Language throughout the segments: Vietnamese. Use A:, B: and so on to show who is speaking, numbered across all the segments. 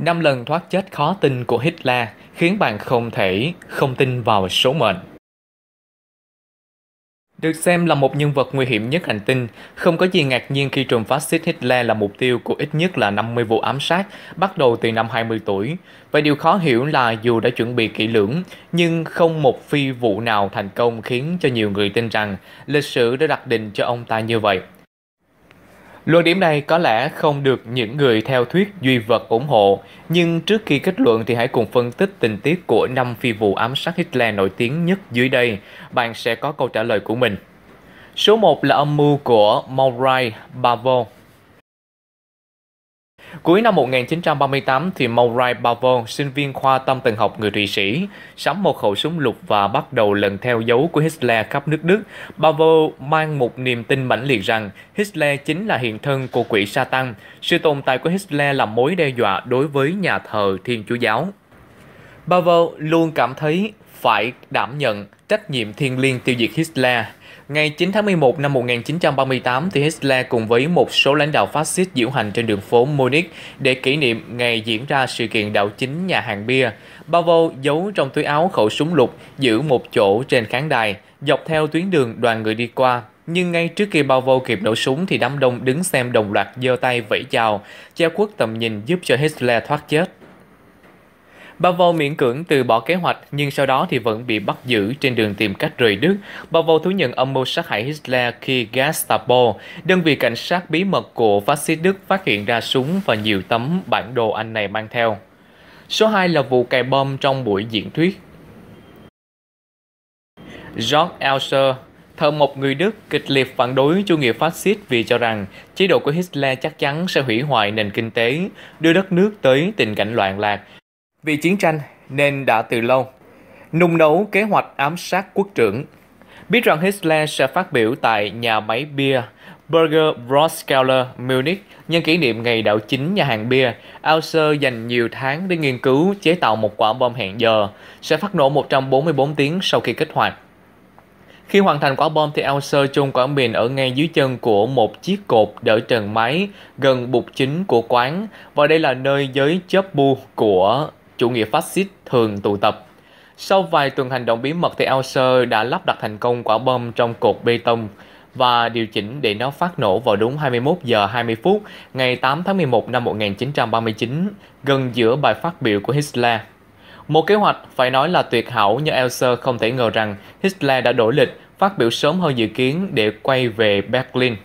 A: Năm lần thoát chết khó tin của Hitler khiến bạn không thể không tin vào số mệnh. Được xem là một nhân vật nguy hiểm nhất hành tinh, không có gì ngạc nhiên khi trùm phát xít Hitler là mục tiêu của ít nhất là 50 vụ ám sát bắt đầu từ năm 20 tuổi. Và điều khó hiểu là dù đã chuẩn bị kỹ lưỡng, nhưng không một phi vụ nào thành công khiến cho nhiều người tin rằng lịch sử đã đặt định cho ông ta như vậy. Luận điểm này có lẽ không được những người theo thuyết duy vật ủng hộ, nhưng trước khi kết luận thì hãy cùng phân tích tình tiết của năm phi vụ ám sát Hitler nổi tiếng nhất dưới đây. Bạn sẽ có câu trả lời của mình. Số 1 là âm mưu của Maurai Bavo Cuối năm 1938 thì Maury Bavo, sinh viên khoa tâm thần học người Thụy Sĩ, sắm một khẩu súng lục và bắt đầu lần theo dấu của Hitler khắp nước Đức. Bavo mang một niềm tin mãnh liệt rằng Hitler chính là hiện thân của quỷ Satan. Sự tồn tại của Hitler là mối đe dọa đối với nhà thờ Thiên Chúa Giáo. Pavel luôn cảm thấy phải đảm nhận trách nhiệm thiêng liêng tiêu diệt Hitler. Ngày 9 tháng 11 năm 1938, thì Hitler cùng với một số lãnh đạo phát xít diễu hành trên đường phố Munich để kỷ niệm ngày diễn ra sự kiện đảo chính nhà hàng bia. Pavel giấu trong túi áo khẩu súng lục, giữ một chỗ trên khán đài, dọc theo tuyến đường đoàn người đi qua. Nhưng ngay trước khi Pavel kịp nổ súng thì đám đông đứng xem đồng loạt giơ tay vẫy chào, che khuất tầm nhìn giúp cho Hitler thoát chết. Bavo miễn cưỡng từ bỏ kế hoạch nhưng sau đó thì vẫn bị bắt giữ trên đường tìm cách rời Đức. Bavo thú nhận âm mưu sát hại Hitler khi Gestapo, đơn vị cảnh sát bí mật của phát xít Đức phát hiện ra súng và nhiều tấm bản đồ anh này mang theo. Số 2 là vụ cài bom trong buổi diễn thuyết. George Elser thờ một người Đức kịch liệt phản đối chủ nghĩa phát xít vì cho rằng chế độ của Hitler chắc chắn sẽ hủy hoại nền kinh tế, đưa đất nước tới tình cảnh loạn lạc vì chiến tranh nên đã từ lâu nung nấu kế hoạch ám sát quốc trưởng. Biết rằng Hitler sẽ phát biểu tại nhà máy bia Burger Broskeller Munich nhân kỷ niệm ngày đảo chính nhà hàng bia, Alser dành nhiều tháng để nghiên cứu chế tạo một quả bom hẹn giờ sẽ phát nổ 144 tiếng sau khi kích hoạt. Khi hoàn thành quả bom thì Alser chôn quả mìn ở ngay dưới chân của một chiếc cột đỡ trần máy gần bục chính của quán và đây là nơi giới chớp bu của chủ nghĩa phát xít thường tụ tập. Sau vài tuần hành động bí mật thì Alser đã lắp đặt thành công quả bom trong cột bê tông và điều chỉnh để nó phát nổ vào đúng 21 giờ 20 phút ngày 8 tháng 11 năm 1939, gần giữa bài phát biểu của Hitler. Một kế hoạch phải nói là tuyệt hảo nhưng Elser không thể ngờ rằng Hitler đã đổi lịch phát biểu sớm hơn dự kiến để quay về Berlin.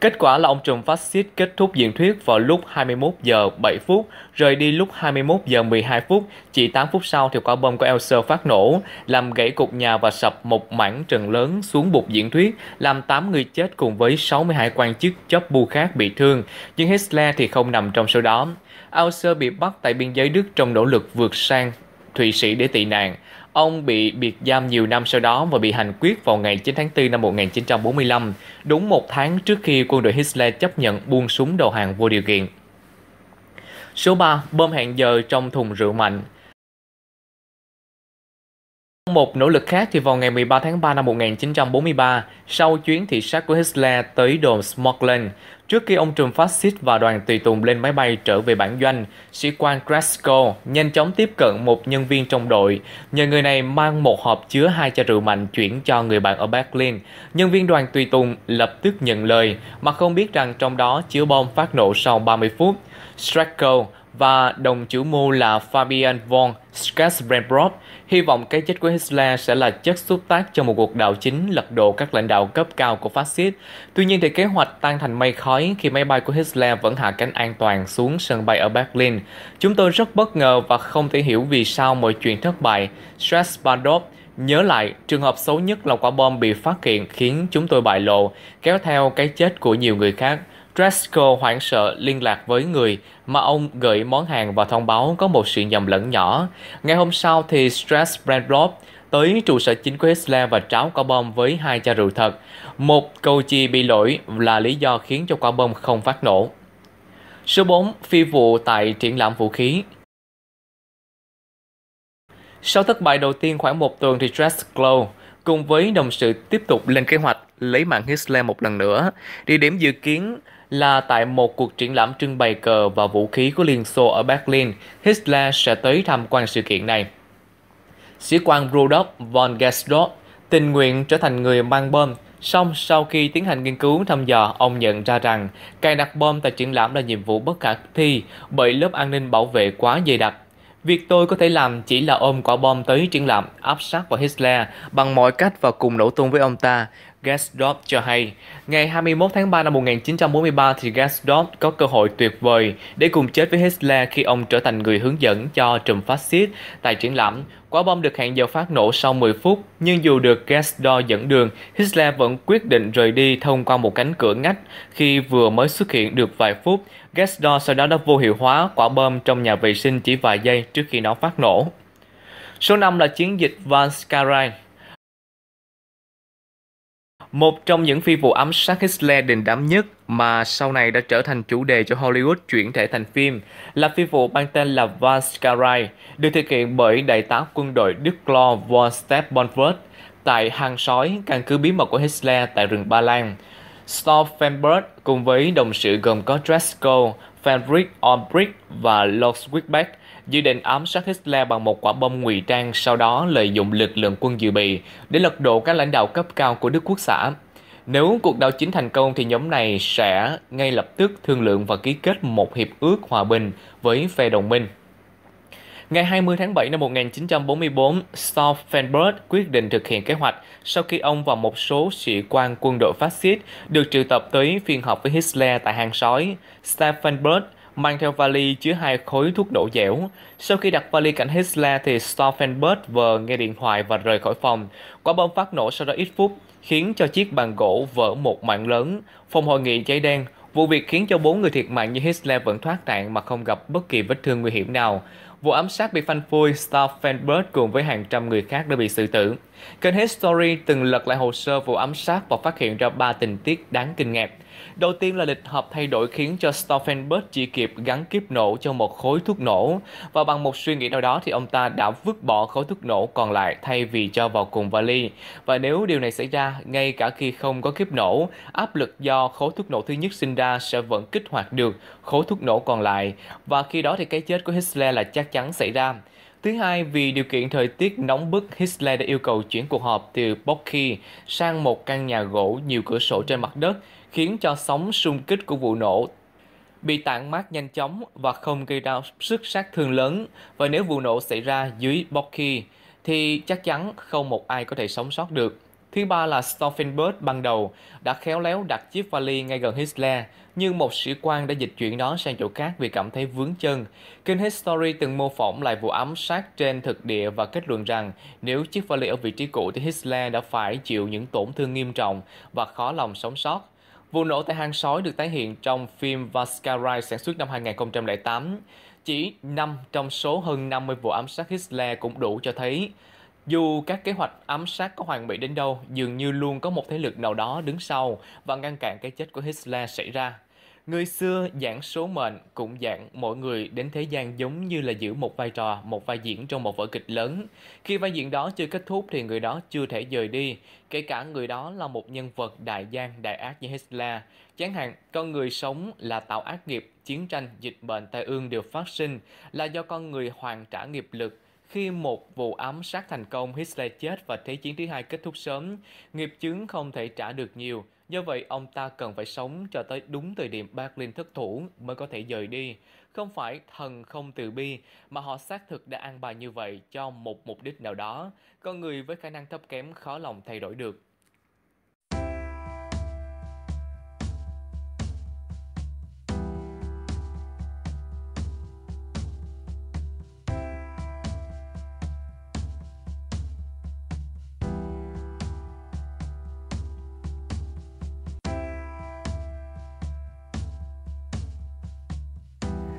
A: Kết quả là ông trùm phát xít kết thúc diễn thuyết vào lúc 21 giờ 7 phút, rời đi lúc 21 giờ 12 phút, chỉ 8 phút sau thì quả bom của Elser phát nổ, làm gãy cục nhà và sập một mảng trần lớn xuống bục diễn thuyết, làm 8 người chết cùng với 62 quan chức chóp bu khác bị thương, nhưng Hitler thì không nằm trong số đó. Elser bị bắt tại biên giới Đức trong nỗ lực vượt sang Thụy Sĩ để tị nạn. Ông bị biệt giam nhiều năm sau đó và bị hành quyết vào ngày 9 tháng 4 năm 1945, đúng một tháng trước khi quân đội Hitler chấp nhận buông súng đầu hàng vô điều kiện. Số 3. Bơm hẹn giờ trong thùng rượu mạnh – một nỗ lực khác thì vào ngày 13 tháng 3 năm 1943, sau chuyến thị sát của Hitler tới đồn Smolensk, trước khi ông trùm phát xít và đoàn tùy tùng lên máy bay trở về bản doanh, sĩ quan Krasko nhanh chóng tiếp cận một nhân viên trong đội. Nhờ người này mang một hộp chứa hai chai rượu mạnh chuyển cho người bạn ở Berlin. Nhân viên đoàn tùy tùng lập tức nhận lời, mà không biết rằng trong đó chứa bom phát nổ sau 30 phút. Stracko, và đồng chủ mưu là Fabian von Schwarzbrandbrot hy vọng cái chết của Hitler sẽ là chất xúc tác cho một cuộc đảo chính lật đổ các lãnh đạo cấp cao của phát xít. Tuy nhiên thì kế hoạch tan thành mây khói khi máy bay của Hitler vẫn hạ cánh an toàn xuống sân bay ở Berlin. Chúng tôi rất bất ngờ và không thể hiểu vì sao mọi chuyện thất bại. Schwarzbrandbrot Nhớ lại, trường hợp xấu nhất là quả bom bị phát hiện khiến chúng tôi bại lộ, kéo theo cái chết của nhiều người khác. Tresco hoảng sợ liên lạc với người mà ông gửi món hàng và thông báo có một sự nhầm lẫn nhỏ. Ngày hôm sau thì Stress Brandlop tới trụ sở chính của Hitler và tráo quả bom với hai chai rượu thật. Một cầu chi bị lỗi là lý do khiến cho quả bom không phát nổ. Số 4. Phi vụ tại triển lãm vũ khí Sau thất bại đầu tiên khoảng một tuần thì Tresco cùng với đồng sự tiếp tục lên kế hoạch lấy mạng Hitler một lần nữa. Địa điểm dự kiến là tại một cuộc triển lãm trưng bày cờ và vũ khí của Liên Xô ở Berlin, Hitler sẽ tới tham quan sự kiện này. Sĩ quan Rudolf von Gessdorf tình nguyện trở thành người mang bom, song sau khi tiến hành nghiên cứu thăm dò, ông nhận ra rằng cài đặt bom tại triển lãm là nhiệm vụ bất khả thi bởi lớp an ninh bảo vệ quá dày đặc. Việc tôi có thể làm chỉ là ôm quả bom tới triển lãm, áp sát vào Hitler bằng mọi cách và cùng nổ tung với ông ta. Gasdorp cho hay, ngày 21 tháng 3 năm 1943 thì Gasdorp có cơ hội tuyệt vời để cùng chết với Hitler khi ông trở thành người hướng dẫn cho trùm phát xít tại triển lãm. Quả bom được hẹn giờ phát nổ sau 10 phút, nhưng dù được Gasdorp dẫn đường, Hitler vẫn quyết định rời đi thông qua một cánh cửa ngách khi vừa mới xuất hiện được vài phút. Gasdorp sau đó đã vô hiệu hóa quả bom trong nhà vệ sinh chỉ vài giây trước khi nó phát nổ. Số 5 là chiến dịch Valskaraj. Một trong những phi vụ ám sát Hitler đình đám nhất mà sau này đã trở thành chủ đề cho Hollywood chuyển thể thành phim là phi vụ mang tên là Valskarai, được thực hiện bởi đại tá quân đội Đức Claude von Steppenwolf tại hang sói căn cứ bí mật của Hitler tại rừng Ba Lan. Stauffenberg cùng với đồng sự gồm có Dresko, Fenric Olbrich và Lars Wickbeck dự định ám sát Hitler bằng một quả bom ngụy trang, sau đó lợi dụng lực lượng quân dự bị để lật đổ các lãnh đạo cấp cao của Đức Quốc xã. Nếu cuộc đảo chính thành công thì nhóm này sẽ ngay lập tức thương lượng và ký kết một hiệp ước hòa bình với phe đồng minh. Ngày 20 tháng 7 năm 1944, Stauffenberg quyết định thực hiện kế hoạch sau khi ông và một số sĩ quan quân đội phát xít được triệu tập tới phiên họp với Hitler tại hang sói. Stauffenberg mang theo vali chứa hai khối thuốc nổ dẻo. Sau khi đặt vali cạnh Hitler thì Stauffenberg vờ nghe điện thoại và rời khỏi phòng. Quả bom phát nổ sau đó ít phút, khiến cho chiếc bàn gỗ vỡ một mạng lớn. Phòng hội nghị cháy đen, vụ việc khiến cho bốn người thiệt mạng như Hitler vẫn thoát nạn mà không gặp bất kỳ vết thương nguy hiểm nào. Vụ ám sát bị phanh phui, Stauffenberg cùng với hàng trăm người khác đã bị xử tử. Kênh History từng lật lại hồ sơ vụ ám sát và phát hiện ra ba tình tiết đáng kinh ngạc. Đầu tiên là lịch hợp thay đổi khiến cho Stauffenberg chỉ kịp gắn kiếp nổ cho một khối thuốc nổ và bằng một suy nghĩ nào đó thì ông ta đã vứt bỏ khối thuốc nổ còn lại thay vì cho vào cùng vali. Và nếu điều này xảy ra, ngay cả khi không có kiếp nổ, áp lực do khối thuốc nổ thứ nhất sinh ra sẽ vẫn kích hoạt được khối thuốc nổ còn lại và khi đó thì cái chết của Hitler là chắc chắn xảy ra. Thứ hai, vì điều kiện thời tiết nóng bức, Hitler đã yêu cầu chuyển cuộc họp từ Boki sang một căn nhà gỗ nhiều cửa sổ trên mặt đất, khiến cho sóng xung kích của vụ nổ bị tản mát nhanh chóng và không gây ra sức sát thương lớn. Và nếu vụ nổ xảy ra dưới Boki, thì chắc chắn không một ai có thể sống sót được. Thứ ba là Stauffenberg ban đầu đã khéo léo đặt chiếc vali ngay gần Hitler, nhưng một sĩ quan đã dịch chuyển nó sang chỗ khác vì cảm thấy vướng chân. Kênh History từng mô phỏng lại vụ ám sát trên thực địa và kết luận rằng nếu chiếc vali ở vị trí cũ thì Hitler đã phải chịu những tổn thương nghiêm trọng và khó lòng sống sót. Vụ nổ tại hang sói được tái hiện trong phim Vascarai sản xuất năm 2008. Chỉ 5 trong số hơn 50 vụ ám sát Hitler cũng đủ cho thấy dù các kế hoạch ám sát có hoàn mỹ đến đâu, dường như luôn có một thế lực nào đó đứng sau và ngăn cản cái chết của Hitler xảy ra. Người xưa giảng số mệnh cũng giảng mỗi người đến thế gian giống như là giữ một vai trò, một vai diễn trong một vở kịch lớn. Khi vai diễn đó chưa kết thúc thì người đó chưa thể rời đi, kể cả người đó là một nhân vật đại gian, đại ác như Hitler. Chẳng hạn, con người sống là tạo ác nghiệp, chiến tranh, dịch bệnh, tai ương đều phát sinh là do con người hoàn trả nghiệp lực khi một vụ ám sát thành công, Hitler chết và Thế chiến thứ hai kết thúc sớm, nghiệp chứng không thể trả được nhiều, do vậy ông ta cần phải sống cho tới đúng thời điểm Berlin thất thủ mới có thể rời đi. Không phải thần không từ bi, mà họ xác thực đã an bài như vậy cho một mục đích nào đó. Con người với khả năng thấp kém khó lòng thay đổi được.